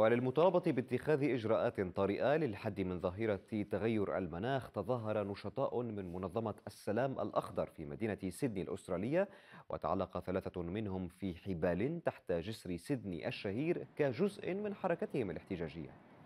وللمطالبة باتخاذ إجراءات طارئة للحد من ظاهرة تغير المناخ تظاهر نشطاء من منظمة السلام الأخضر في مدينة سيدني الأسترالية وتعلق ثلاثة منهم في حبال تحت جسر سيدني الشهير كجزء من حركتهم الاحتجاجية